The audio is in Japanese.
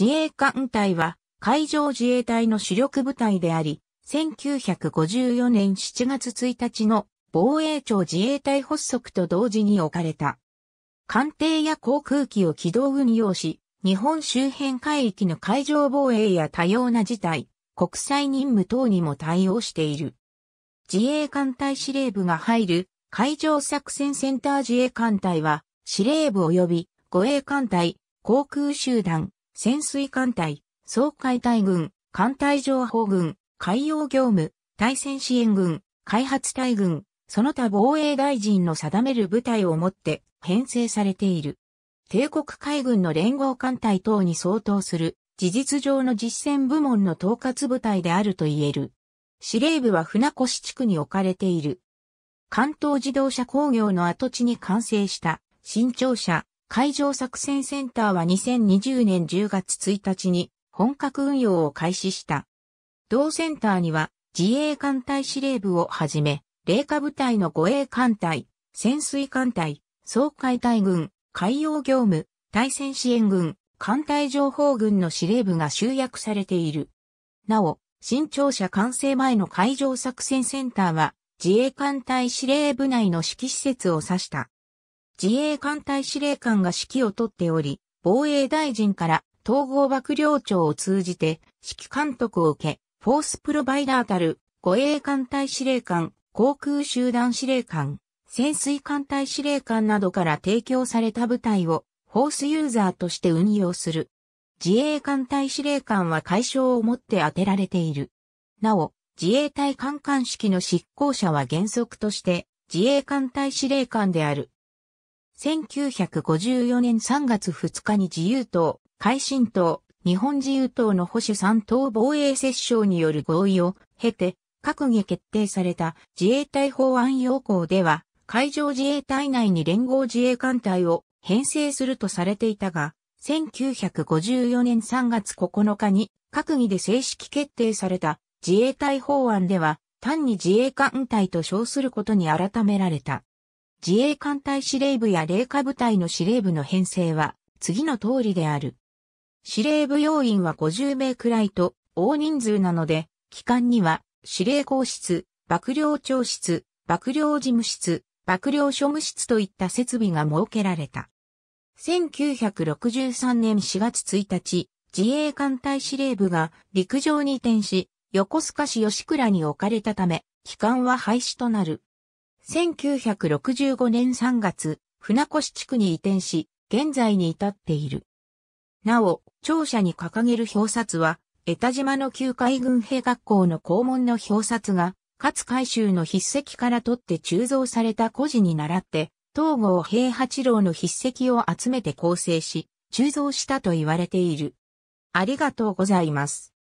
自衛艦隊は海上自衛隊の主力部隊であり、1954年7月1日の防衛庁自衛隊発足と同時に置かれた。艦艇や航空機を機動運用し、日本周辺海域の海上防衛や多様な事態、国際任務等にも対応している。自衛艦隊司令部が入る海上作戦センター自衛艦隊は司令部及び護衛艦隊、航空集団、潜水艦隊、総海隊軍、艦隊情報軍、海洋業務、対戦支援軍、開発隊軍、その他防衛大臣の定める部隊をもって編成されている。帝国海軍の連合艦隊等に相当する事実上の実戦部門の統括部隊であると言える。司令部は船越地区に置かれている。関東自動車工業の跡地に完成した新庁舎海上作戦センターは2020年10月1日に本格運用を開始した。同センターには自衛艦隊司令部をはじめ、霊下部隊の護衛艦隊、潜水艦隊、総海隊軍、海洋業務、対戦支援軍、艦隊情報軍の司令部が集約されている。なお、新庁舎完成前の海上作戦センターは、自衛艦隊司令部内の指揮施設を指した。自衛艦隊司令官が指揮をとっており、防衛大臣から統合幕僚長を通じて指揮監督を受け、フォースプロバイダーたる護衛艦隊司令官、航空集団司令官、潜水艦隊司令官などから提供された部隊をフォースユーザーとして運用する。自衛艦隊司令官は解消をもって当てられている。なお、自衛隊艦艦式の執行者は原則として自衛艦隊司令官である。1954年3月2日に自由党、改進党、日本自由党の保守3党防衛折衝による合意を経て、閣議決定された自衛隊法案要項では、海上自衛隊内に連合自衛艦隊を編成するとされていたが、1954年3月9日に閣議で正式決定された自衛隊法案では、単に自衛艦隊と称することに改められた。自衛艦隊司令部や霊下部隊の司令部の編成は、次の通りである。司令部要員は50名くらいと、大人数なので、機関には、司令校室、幕僚長室、幕僚事務室、幕僚処務室といった設備が設けられた。1963年4月1日、自衛艦隊司令部が陸上に移転し、横須賀市吉倉に置かれたため、機関は廃止となる。1965年3月、船越地区に移転し、現在に至っている。なお、庁舎に掲げる表札は、江田島の旧海軍兵学校の校門の表札が、勝海舟の筆跡から取って鋳造された孤児に倣って、東郷平八郎の筆跡を集めて構成し、鋳造したと言われている。ありがとうございます。